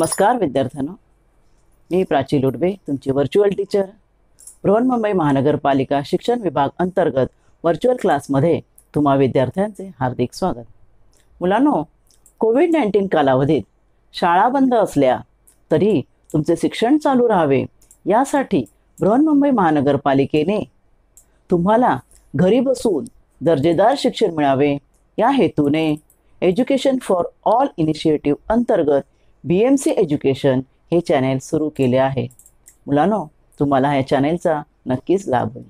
नमस्कार विद्यार्थ्यांनो मी प्राची लुडवे तुमची व्हर्च्युअल टीचर बृहन्मुंबई महानगरपालिका शिक्षण विभाग अंतर्गत व्हर्च्युअल क्लासमध्ये तुम्हा विद्यार्थ्यांचे हार्दिक स्वागत मुलांनो कोविड नाईन्टीन कालावधीत शाळा बंद असल्या तरी तुमचे शिक्षण चालू राहावे यासाठी बृहन्मुंबई महानगरपालिकेने तुम्हाला घरी बसून दर्जेदार शिक्षण मिळावे या हेतूने एज्युकेशन फॉर ऑल इनिशिएटिव्ह अंतर्गत बी एम सी एज्युकेशन हे चॅनेल सुरू केले आहे मुलानो तुम्हाला ह्या चॅनेलचा नक्कीच लाभ होईल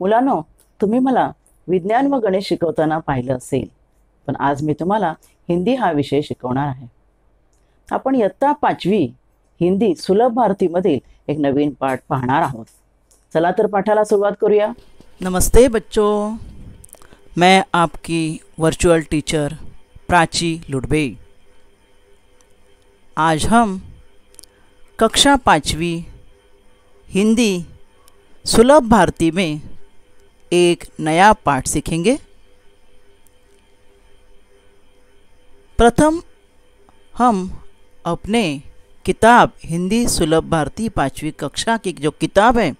मुलांनो तुम्ही मला विज्ञान व गणेश शिकवताना पाहिलं असेल पण आज मी तुम्हाला हिंदी हा विषय शिकवणार आहे आपण इयत्ता पाचवी हिंदी सुलभ भारतीमधील एक नवीन पाठ पाहणार आहोत चला तर पाठाला सुरुवात करूया नमस्ते बच्चो मैं आपकी वर्चुअल टीचर प्राची लुडबे आज हम कक्षा पाँचवीं हिंदी सुलभ भारती में एक नया पाठ सीखेंगे प्रथम हम अपने किताब हिंदी सुलभ भारती पाँचवीं कक्षा की जो किताब है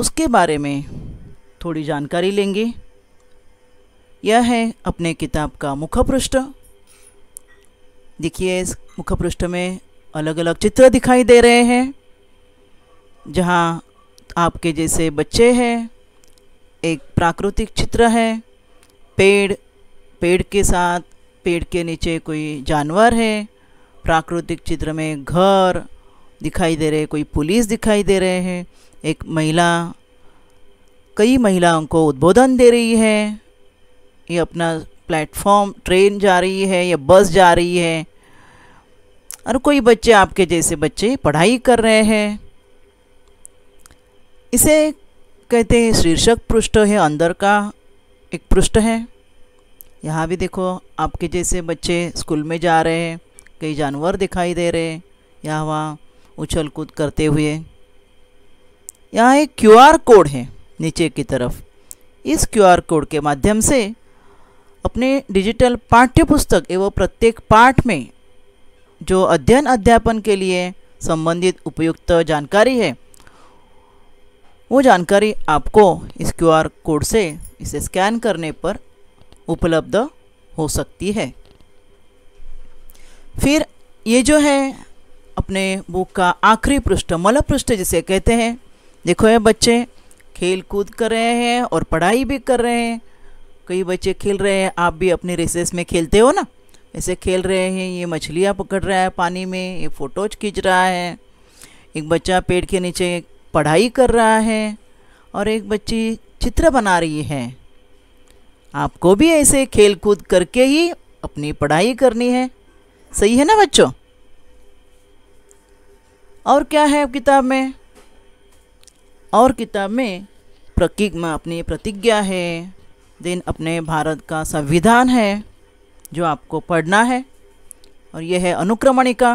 उसके बारे में थोड़ी जानकारी लेंगे यह है अपने किताब का मुखपृष्ठ देखिए इस मुख्य पृष्ठ में अलग अलग चित्र दिखाई दे रहे हैं जहाँ आपके जैसे बच्चे हैं एक प्राकृतिक चित्र है पेड़ पेड़ के साथ पेड़ के नीचे कोई जानवर है प्राकृतिक चित्र में घर दिखाई दे रहे कोई पुलिस दिखाई दे रहे हैं एक महिला कई महिलाओं को उद्बोधन दे रही है ये अपना प्लेटफॉर्म ट्रेन जा रही है या बस जा रही है और कोई बच्चे आपके जैसे बच्चे पढ़ाई कर रहे हैं इसे कहते हैं शीर्षक पृष्ठ है अंदर का एक पृष्ठ है यहाँ भी देखो आपके जैसे बच्चे स्कूल में जा रहे हैं कई जानवर दिखाई दे रहे हैं या वहाँ उछल कूद करते हुए यहाँ एक क्यूआर कोड है नीचे की तरफ इस क्यूआर कोड के माध्यम से अपने डिजिटल पाठ्य पुस्तक एवं प्रत्येक पाठ में जो अध्ययन अध्यापन के लिए संबंधित उपयुक्त जानकारी है वो जानकारी आपको इस क्यू आर कोड से इसे स्कैन करने पर उपलब्ध हो सकती है फिर ये जो है अपने बुक का आखिरी पृष्ठ मल पृष्ठ जिसे कहते हैं देखो ये बच्चे खेल कूद कर रहे हैं और पढ़ाई भी कर रहे हैं कई बच्चे खेल रहे हैं आप भी अपने रेसेस में खेलते हो ना ऐसे खेल रहे हैं ये मछलियाँ पकड़ रहा है पानी में ये फ़ोटोज खींच रहा है एक बच्चा पेड़ के नीचे पढ़ाई कर रहा है और एक बच्ची चित्र बना रही है आपको भी ऐसे खेल कूद करके ही अपनी पढ़ाई करनी है सही है ना बच्चों और क्या है किताब में और किताब में प्रति अपनी प्रतिज्ञा है दिन अपने भारत का संविधान है जो आपको पढ़ना है और यह है अनुक्रमणिका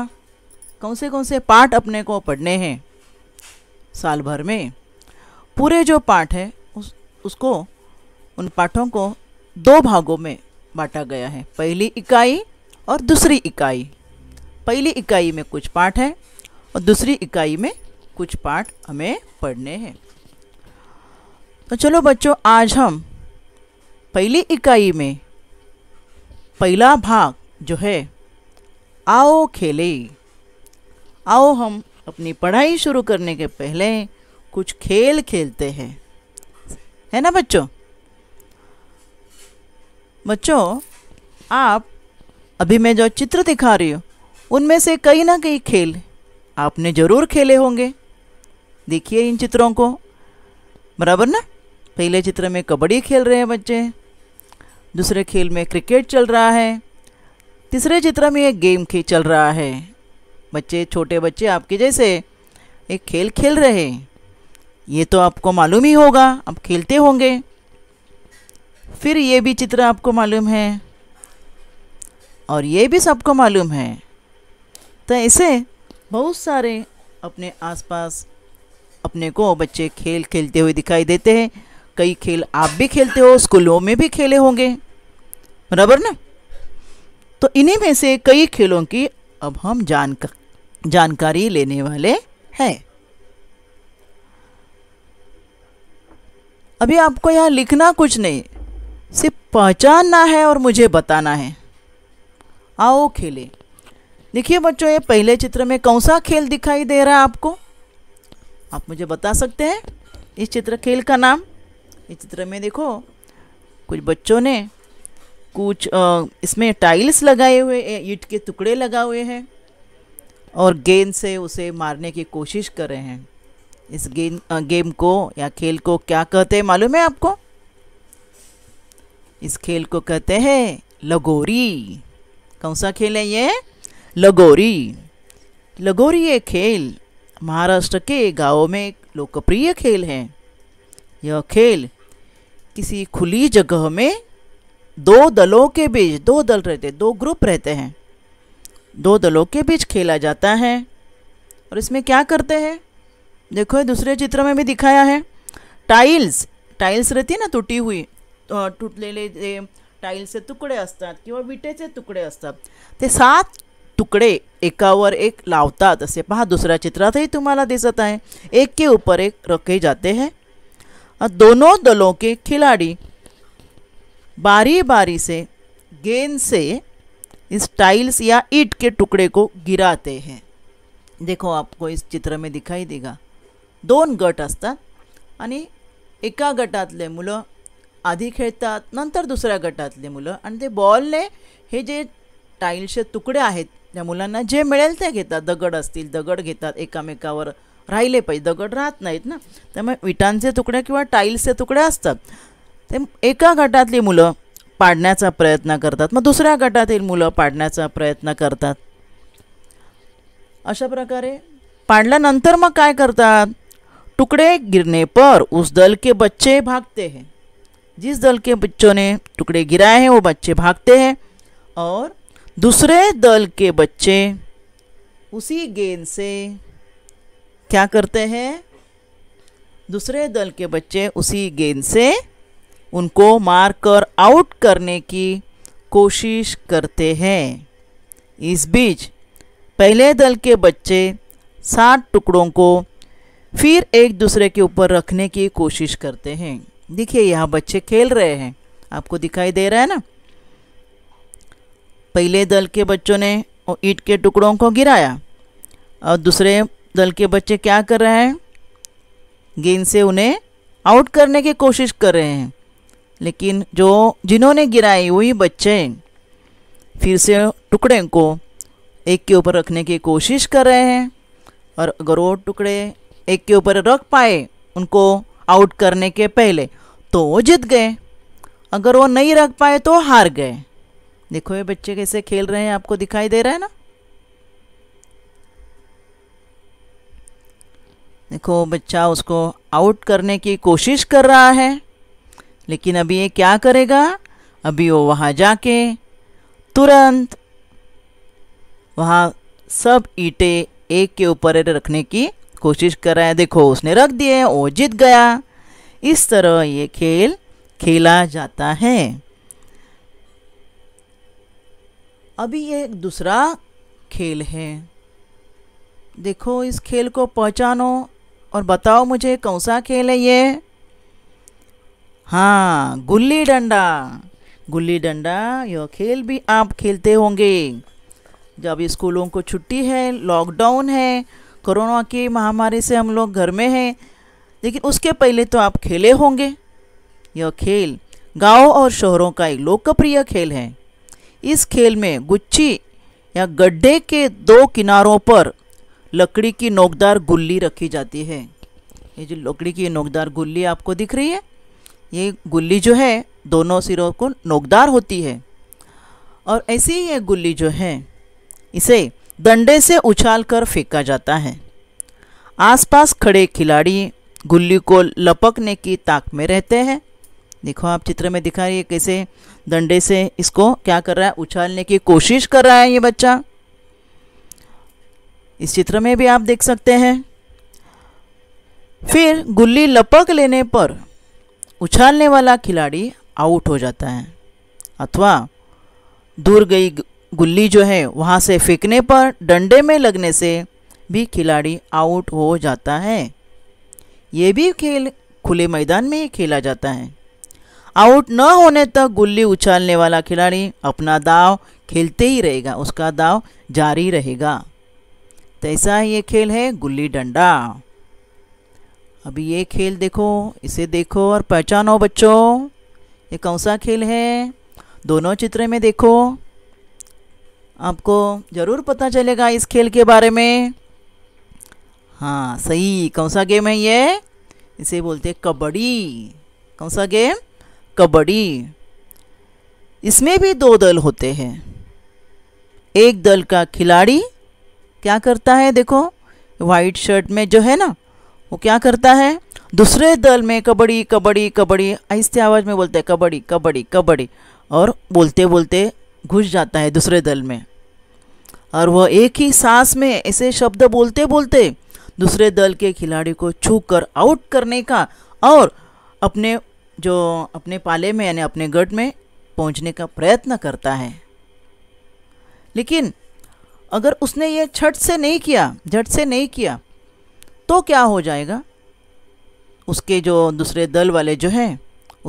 कौन से कौन से पाठ अपने को पढ़ने हैं साल भर में पूरे जो पाठ है उस उसको उन पाठों को दो भागों में बांटा गया है पहली इकाई और दूसरी इकाई पहली इकाई में कुछ पाठ है और दूसरी इकाई में कुछ पाठ हमें पढ़ने हैं तो चलो बच्चों आज हम पहली इकाई में पहला भाग जो है आओ खेले आओ हम अपनी पढ़ाई शुरू करने के पहले कुछ खेल खेलते हैं है ना बच्चों बच्चों आप अभी मैं जो चित्र दिखा रही हूँ उनमें से कई ना कहीं खेल आपने ज़रूर खेले होंगे देखिए इन चित्रों को बराबर ना पहले चित्र में कबड्डी खेल रहे हैं बच्चे दूसरे खेल में क्रिकेट चल रहा है तीसरे चित्र में एक गेम खेल चल रहा है बच्चे छोटे बच्चे आपके जैसे एक खेल खेल रहे ये तो आपको मालूम ही होगा आप खेलते होंगे फिर ये भी चित्र आपको मालूम है और ये भी सबको मालूम है तो ऐसे बहुत सारे अपने आसपास अपने को बच्चे खेल खेलते हुए दिखाई देते हैं कई खेल आप भी खेलते हो स्कूलों में भी खेले होंगे बराबर ना तो इन्हीं में से कई खेलों की अब हम जान जानकारी लेने वाले हैं अभी आपको यहाँ लिखना कुछ नहीं सिर्फ पहचानना है और मुझे बताना है आओ खेले देखिए बच्चों ये पहले चित्र में कौन सा खेल दिखाई दे रहा है आपको आप मुझे बता सकते हैं इस चित्र खेल का नाम इस चित्र में देखो कुछ बच्चों ने कुछ आ, इसमें टाइल्स लगाए हुए ईट के टुकड़े लगा हुए हैं और गेंद से उसे मारने की कोशिश कर रहे हैं इस गेंद गेम को या खेल को क्या कहते हैं मालूम है आपको इस खेल को कहते हैं लगोरी कौन सा खेल है ये लगोरी लगोरी ये खेल महाराष्ट्र के गांवों में एक लोकप्रिय खेल है यह खेल किसी खुली जगह में दो दलों के बीच दो दल रहते दो ग्रुप रहते हैं दो दलों के बीच खेला जाता है और इसमें क्या करते हैं देखो दूसरे चित्र में भी दिखाया है टाइल्स टाइल्स रहती है ना टूटी हुई तुटलेले तो, जे से टुकड़े असतात किंवा विटेचे तुकडे असतात ते सात तुकडे एकावर एक लावतात असे पहा दुसऱ्या चित्रातही तुम्हाला दिसत आहे एक के ऊपर एक रखे जाते हैं दोनों दलों के खिलाड़ी बारी बारी से गेंद से इस टाइल्स या ईट के टुकड़े को गिराते हैं देखो आपको इस चित्र में दिखाई देगा दोन गट आता एक एका मुल आधी खेळतात नंतर दुसऱ्या गटातले मुलं आणि ते हे जे टाईल्सचे तुकडे आहेत मुला जे मिले ते दगड असतील दगड घेतात एकामेकावर राहिले पाहिजे दगड राहत नाहीत ना त्यामुळे विटांचे तुकडे किंवा टाईल्सचे तुकडे असतात ते एका गटातली मुलं पाडण्याचा प्रयत्न करतात मग दुसऱ्या गटातील मुलं पाडण्याचा प्रयत्न करतात अशा प्रकारे पाडल्यानंतर मग काय करतात तुकडे गिरणे पर उस दल के बच्चे भागते हैं जिस दल के बच्चों ने टुकड़े गिराए हैं वो बच्चे भागते हैं और दूसरे दल के बच्चे उसी गेंद से क्या करते हैं दूसरे दल के बच्चे उसी गेंद से उनको मार कर आउट करने की कोशिश करते हैं इस बीच पहले दल के बच्चे सात टुकड़ों को फिर एक दूसरे के ऊपर रखने की कोशिश करते हैं देखिए यहाँ बच्चे खेल रहे हैं आपको दिखाई दे रहा है ना पहले दल के बच्चों ने ईट के टुकड़ों को गिराया और दूसरे दल के बच्चे क्या कर रहे हैं गेंद से उन्हें आउट करने की कोशिश कर रहे हैं लेकिन जो जिन्होंने गिराई वही बच्चे फिर से टुकड़े को एक के ऊपर रखने की कोशिश कर रहे हैं और अगर वो टुकड़े एक के ऊपर रख पाए उनको आउट करने के पहले तो वो जीत गए अगर वो नहीं रख पाए तो हार गए देखो ये बच्चे कैसे खेल रहे हैं आपको दिखाई दे रहा है ना देखो बच्चा उसको आउट करने की कोशिश कर रहा है लेकिन अभी ये क्या करेगा अभी वो वहाँ जाके तुरंत वहाँ सब ईटे एक के ऊपर रखने की कोशिश कर रहा है देखो उसने रख दिए वो जीत गया इस तरह ये खेल खेला जाता है अभी ये एक दूसरा खेल है देखो इस खेल को पहचानो और बताओ मुझे कौन सा खेल है ये हाँ गुल्ली डंडा गुल्ली डंडा यह खेल भी आप खेलते होंगे जब स्कूलों को छुट्टी है लॉकडाउन है कोरोना की महामारी से हम लोग घर में हैं लेकिन उसके पहले तो आप खेले होंगे यह खेल गांव और शहरों का एक लोकप्रिय खेल है इस खेल में गुच्छी या गड्ढे के दो किनारों पर लकड़ी की नोकदार गुल्ली रखी जाती है ये जो लकड़ी की नोकदार गुल्ली आपको दिख रही है ये गुल्ली जो है दोनों सिरों को नोकदार होती है और ऐसी ही ये गुल्ली जो है इसे डंडे से उछालकर फेंका जाता है आसपास खड़े खिलाड़ी गुल्ली को लपकने की ताक में रहते हैं देखो आप चित्र में दिखा रही है कैसे डंडे से इसको क्या कर रहा है उछालने की कोशिश कर रहा है ये बच्चा इस चित्र में भी आप देख सकते हैं फिर गुल्ली लपक लेने पर उछालने वाला खिलाड़ी आउट हो जाता है अथवा दूर गई गुल्ली जो है वहाँ से फेंकने पर डंडे में लगने से भी खिलाड़ी आउट हो जाता है ये भी खेल खुले मैदान में ही खेला जाता है आउट न होने तक गुल्ली उछालने वाला खिलाड़ी अपना दाव खेलते ही रहेगा उसका दाव जारी रहेगा तैसा ही ये खेल है गुल्ली डंडा अभी ये खेल देखो इसे देखो और पहचानो बच्चों ये कौन सा खेल है दोनों चित्र में देखो आपको ज़रूर पता चलेगा इस खेल के बारे में हाँ सही कौन सा गेम है ये इसे बोलते हैं कबड्डी कौन सा गेम कबड्डी इसमें भी दो दल होते हैं एक दल का खिलाड़ी क्या करता है देखो वाइट शर्ट में जो है ना वो क्या करता है दूसरे दल में कबड्डी कबड्डी कबड्डी आहिस्ते आवाज़ में बोलते हैं कबड्डी कबड्डी कबड्डी और बोलते बोलते घुस जाता है दूसरे दल में और वह एक ही सांस में ऐसे शब्द बोलते बोलते दूसरे दल के खिलाड़ी को छू कर आउट करने का और अपने जो अपने पाले में यानी अपने गढ़ में पहुंचने का प्रयत्न करता है लेकिन अगर उसने ये छठ से नहीं किया झट से नहीं किया तो क्या हो जाएगा उसके जो दूसरे दल वाले जो हैं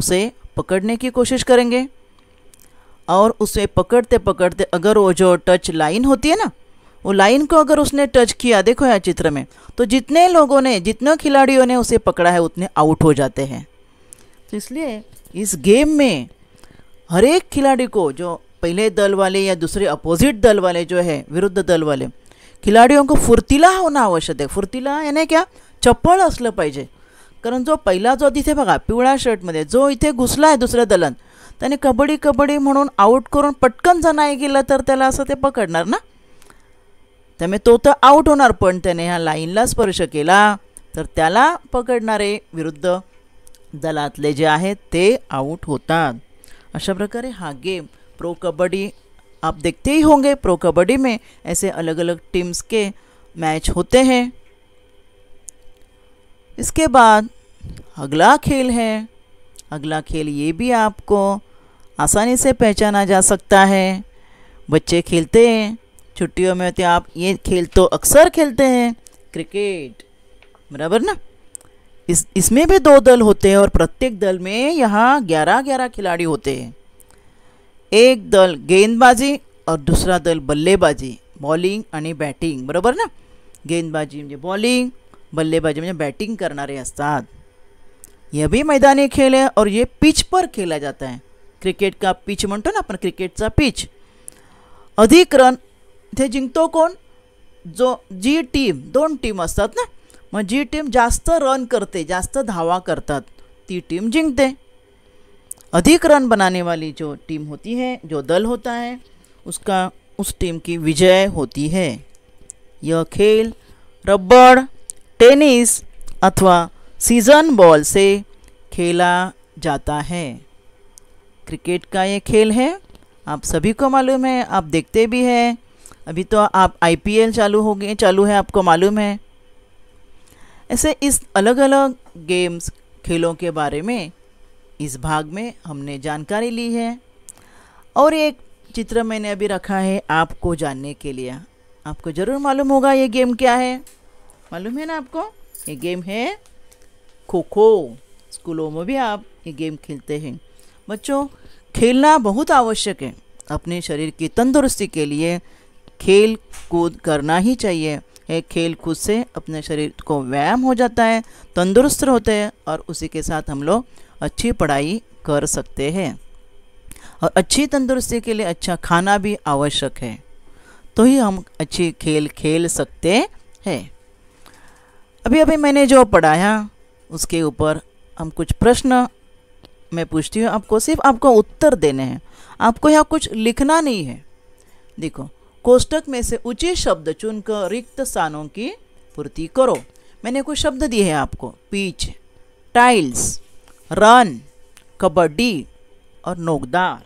उसे पकड़ने की कोशिश करेंगे और उसे पकड़ते पकड़ते अगर वो जो टच लाइन होती है ना वो लाइन को अगर उसने टच किया देखो यहाँ चित्र में तो जितने लोगों ने जितने खिलाड़ियों ने उसे पकड़ा है उतने आउट हो जाते हैं तो इसलिए इस गेम में हर एक खिलाड़ी को जो पहिले दलवाले या दुसरे अपोजिट दलवाले जो आहे विरुद्ध दलवाले वाले अंक फुर्तीला होणं आवश्यक आहे फुर्तीला याने क्या चपळ असलं पाहिजे कारण जो पहिला जो तिथे बघा पिवळ्या शर्टमध्ये जो इथे घुसला आहे दुसऱ्या दलात त्याने कबड्डी कबड्डी म्हणून आऊट करून पटकन जर नाही गेलं तर त्याला असं ते पकडणार ना त्यामुळे तो तर आऊट होणार पण त्याने ह्या लाईनला स्पर्श केला तर त्याला पकडणारे विरुद्ध दलातले जे आहेत ते आऊट होतात अशा प्रकारे हा गेम प्रो कबड्डी आप देखते ही होंगे प्रो कबड्डी में ऐसे अलग अलग टीम्स के मैच होते हैं इसके बाद अगला खेल है अगला खेल ये भी आपको आसानी से पहचाना जा सकता है बच्चे खेलते हैं छुट्टियों में होते आप ये खेल तो अक्सर खेलते हैं क्रिकेट बराबर ना इस इसमें भी दो दल होते हैं और प्रत्येक दल में यहाँ ग्यारह ग्यारह खिलाड़ी होते हैं एक दल गेंदबाजी और दूसरा दल बल्लेबाजी बॉलिंग आणि बॅटिंग बरोबर ना गेंदबाजी म्हणजे बॉलिंग बल्लेबाजी म्हणजे बैटिंग करणारे असतात यह भी मैदानी खेल है और ये पिच पर खेला जाता है क्रिकेट का पिच म्हणतो ना आपण क्रिकेटचा पिच अधिक रन इथे जिंकतो कोण जो जी टीम दोन टीम असतात ना मग जी टीम जास्त रन करते जास्त धावा करतात ती टीम जिंकते अधिक रन बनाने वाली जो टीम होती है जो दल होता है उसका उस टीम की विजय होती है यह खेल रबड़ टेनिस अथवा सीजन बॉल से खेला जाता है क्रिकेट का ये खेल है आप सभी को मालूम है आप देखते भी हैं अभी तो आप आईपीएल चालू हो गए चालू है आपको मालूम है ऐसे इस अलग अलग गेम्स खेलों के बारे में इस भाग में हमने जानकारी ली है और एक चित्र मैंने अभी रखा है आपको जानने के लिए आपको ज़रूर मालूम होगा ये गेम क्या है मालूम है ना आपको ये गेम है खो खो स्कूलों में भी आप ये गेम खेलते हैं बच्चों खेलना बहुत आवश्यक है अपने शरीर की तंदुरुस्ती के लिए खेल कूद करना ही चाहिए एक खेल कूद से अपने शरीर को व्यायाम हो जाता है तंदुरुस्त होते हैं और उसी के साथ हम लोग अच्छी पढ़ाई कर सकते हैं और अच्छी तंदुरुस्ती के लिए अच्छा खाना भी आवश्यक है तो ही हम अच्छी खेल खेल सकते हैं अभी अभी मैंने जो पढ़ाया उसके ऊपर हम कुछ प्रश्न मैं पूछती हूँ आपको सिर्फ आपको उत्तर देने हैं आपको यहाँ कुछ लिखना नहीं है देखो कोष्टक में से उचित शब्द चुनकर रिक्त स्थानों की पूर्ति करो मैंने कुछ शब्द दिए हैं आपको पीच टाइल्स रन कबड्डी और नोकदार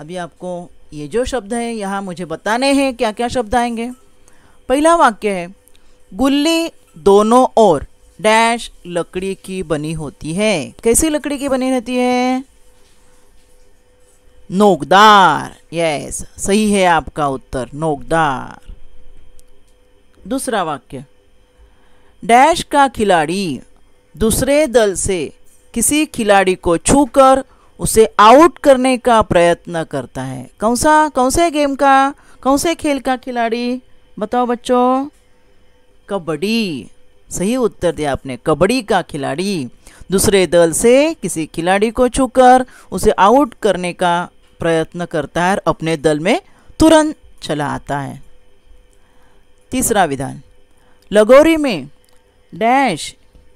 अभी आपको ये जो शब्द हैं यहाँ मुझे बताने हैं क्या क्या शब्द आएंगे पहला वाक्य है गुल्ली दोनों ओर डैश लकड़ी की बनी होती है कैसी लकड़ी की बनी रहती है नोकदार यस सही है आपका उत्तर नोकदार दूसरा वाक्य डैश का खिलाड़ी दूसरे दल से किसी खिलाड़ी को छूकर उसे आउट करने का प्रयत्न करता है कौन सा कौन से गेम का कौन से खेल का खिलाड़ी बताओ बच्चों कबड्डी सही उत्तर दिया आपने कबड्डी का खिलाड़ी दूसरे दल से किसी खिलाड़ी को छूकर उसे आउट करने का प्रयत्न करता है और अपने दल में तुरंत चला आता है तीसरा विधान लगोरी में डैश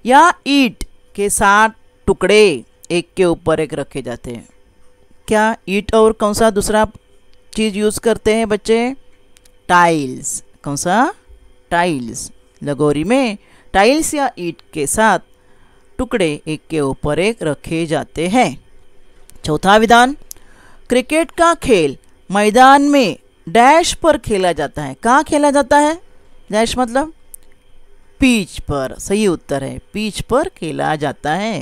या ईट के साथ टुकड़े एक के ऊपर एक रखे जाते हैं क्या ईट और कौन सा दूसरा चीज़ यूज़ करते हैं बच्चे टाइल्स कौन सा टाइल्स लगोरी में टाइल्स या ईट के साथ टुकड़े एक के ऊपर एक रखे जाते हैं चौथा विधान क्रिकेट का खेल मैदान में डैश पर खेला जाता है कहाँ खेला जाता है डैश मतलब पीच पर सही उत्तर है पीच पर खेला जाता है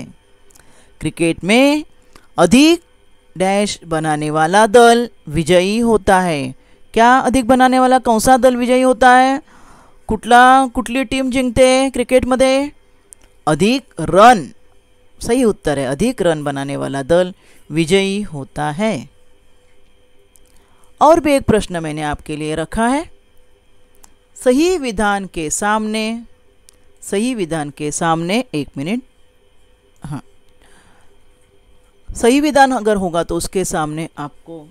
क्रिकेट में अधिक डैश बनाने वाला दल विजयी होता है क्या अधिक बनाने वाला कौन सा दल विजयी होता है कुटला कुटली टीम जिंकते क्रिकेट मध्य अधिक रन सही उत्तर है अधिक रन बनाने वाला दल विजयी होता है और भी एक प्रश्न मैंने आपके लिए रखा है सही विधान के सामने सही विधान के सामने एक मिनट हाँ सही विधान अगर होगा तो उसके सामने आपको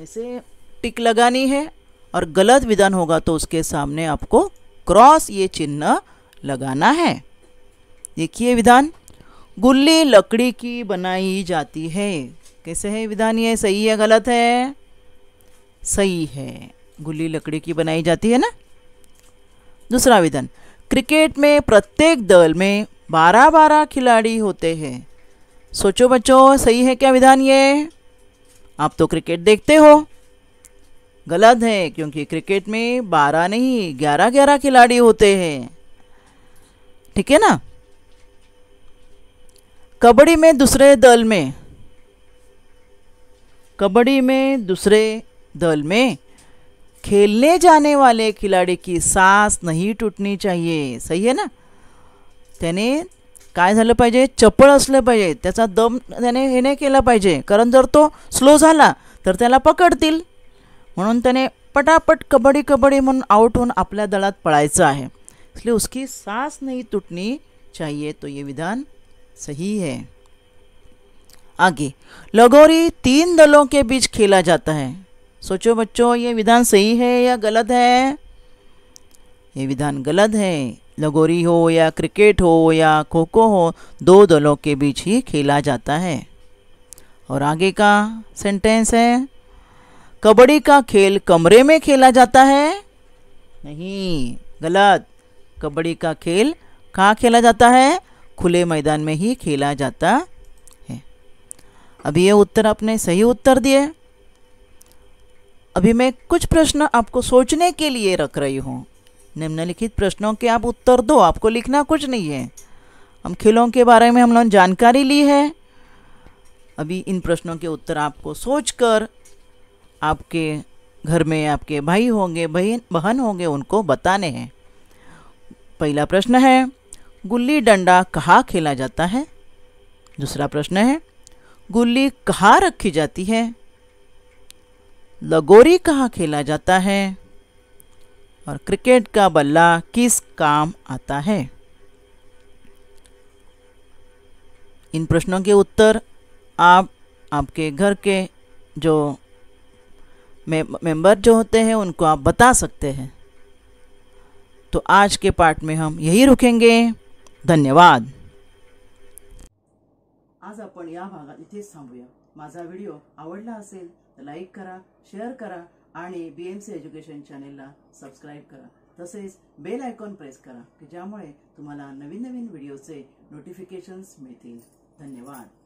ऐसे टिक लगानी है और गलत विधान होगा तो उसके सामने आपको क्रॉस ये चिन्ह लगाना है देखिए विधान गुल्ली लकड़ी की बनाई जाती है कैसे है विधान ये सही है गलत है सही है गुल्ली लकड़ी की बनाई जाती है ना दूसरा विधान क्रिकेट में प्रत्येक दल में बारह बारह खिलाड़ी होते हैं सोचो बच्चों सही है क्या विधान ये आप तो क्रिकेट देखते हो गलत है क्योंकि क्रिकेट में बारह नहीं ग्यारह ग्यारह खिलाड़ी होते हैं ठीक है ना कबड्डी में दूसरे दल में कबड्डी में दूसरे दल में खेलने जाने वाले खिलाड़ी की सास नहीं टूटनी चाहिए सही है ना त्याने काय झालं पाहिजे चपळ असलं पाहिजे त्याचा दम त्याने हे नाही केला पाहिजे कारण जर तो स्लो झाला तर त्याला पकडतील म्हणून त्याने पटापट कबड्डी कबड्डी म्हणून आउट होऊन आपल्या दळात पळायचं आहे इसलिए उसकी सांस नहीं टूटनी चाहिए तो ये विधान सही है आगे लगोरी तीन दलों के बीच खेला जाता है सोचो बच्चों ये विधान सही है या गलत है ये विधान गलत है लगोरी हो या क्रिकेट हो या खो खो हो दो दलों के बीच ही खेला जाता है और आगे का सेंटेंस है कबड्डी का खेल कमरे में खेला जाता है नहीं गलत कबड्डी का खेल कहाँ खेला जाता है खुले मैदान में ही खेला जाता है अब ये उत्तर आपने सही उत्तर दिए अभी मैं कुछ प्रश्न आपको सोचने के लिए रख रही हूँ निम्नलिखित प्रश्नों के आप उत्तर दो आपको लिखना कुछ नहीं है हम खेलों के बारे में हम लोगों ने जानकारी ली है अभी इन प्रश्नों के उत्तर आपको सोचकर आपके घर में आपके भाई होंगे बहन बहन होंगे उनको बताने हैं पहला प्रश्न है गुल्ली डंडा कहाँ खेला जाता है दूसरा प्रश्न है गुल्ली कहाँ रखी जाती है लगोरी कहाँ खेला जाता है और क्रिकेट का बल्ला किस काम आता है इन प्रश्नों के उत्तर आप आपके घर के जो मेंबर जो होते हैं उनको आप बता सकते हैं तो आज के पाठ में हम यही रुकेंगे धन्यवाद आज अपन या भागात इथेच थांबूया माझा व्हिडिओ आवडला असेल लाईक करा शेअर करा आणि बी एम सी एज्युकेशन चॅनेलला सबस्क्राईब करा तसेच बेल आयकॉन प्रेस करा की ज्यामुळे तुम्हाला नवीन नवीन व्हिडिओचे नोटिफिकेशन्स मिळतील धन्यवाद